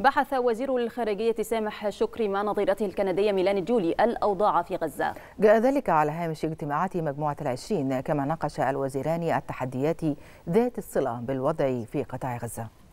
بحث وزير الخارجية سامح شكري مع نظيرته الكندية ميلان جولي الأوضاع في غزة جاء ذلك على هامش اجتماعات مجموعة العشرين كما ناقش الوزيران التحديات ذات الصلة بالوضع في قطاع غزة